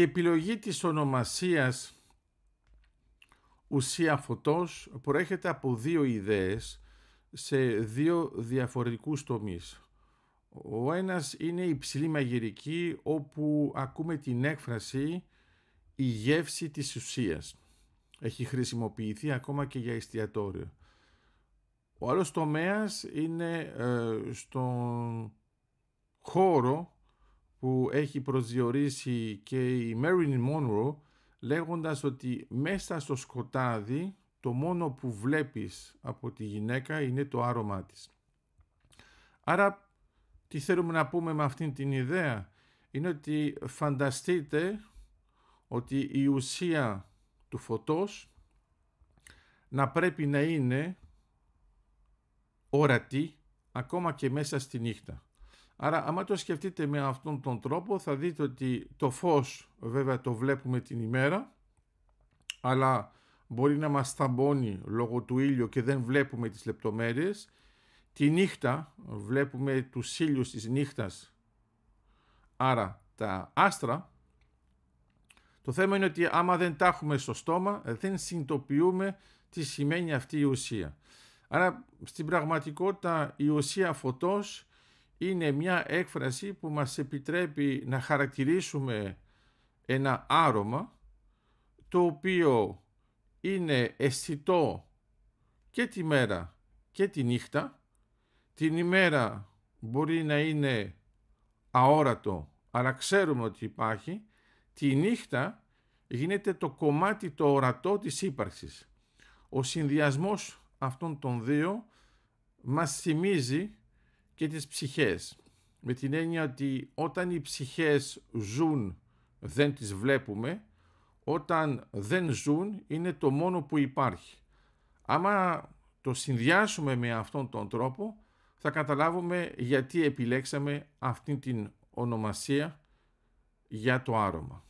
Η επιλογή της ονομασίας ουσία φωτός προέρχεται από δύο ιδέες σε δύο διαφορετικούς τομείς. Ο ένας είναι η ψηλή μαγειρική όπου ακούμε την έκφραση «η γεύση της ουσίας». Έχει χρησιμοποιηθεί ακόμα και για εστιατόριο. Ο άλλος τομέας είναι ε, στον χώρο που έχει προσδιορίσει και η Marilyn Monroe λέγοντας ότι μέσα στο σκοτάδι το μόνο που βλέπεις από τη γυναίκα είναι το άρωμά της. Άρα τι θέλουμε να πούμε με αυτήν την ιδέα είναι ότι φανταστείτε ότι η ουσία του φωτός να πρέπει να είναι ορατή ακόμα και μέσα στη νύχτα. Άρα άμα το σκεφτείτε με αυτόν τον τρόπο θα δείτε ότι το φως βέβαια το βλέπουμε την ημέρα αλλά μπορεί να μας θαμπώνει λόγω του ήλιου και δεν βλέπουμε τις λεπτομέρειες. Τη νύχτα βλέπουμε τους ήλιους της νύχτας άρα τα άστρα. Το θέμα είναι ότι άμα δεν τα έχουμε στο στόμα δεν συνειδητοποιούμε τι σημαίνει αυτή η ουσία. Άρα στην πραγματικότητα η ουσία φωτός είναι μια έκφραση που μας επιτρέπει να χαρακτηρίσουμε ένα άρωμα το οποίο είναι αισθητό και τη μέρα και τη νύχτα. Την ημέρα μπορεί να είναι αόρατο, αλλά ξέρουμε ότι υπάρχει. Τη νύχτα γίνεται το κομμάτι το ορατό της ύπαρξης. Ο συνδυασμός αυτών των δύο μας θυμίζει και τις ψυχές. Με την έννοια ότι όταν οι ψυχές ζουν δεν τις βλέπουμε, όταν δεν ζουν είναι το μόνο που υπάρχει. Άμα το συνδυάσουμε με αυτόν τον τρόπο θα καταλάβουμε γιατί επιλέξαμε αυτήν την ονομασία για το άρωμα.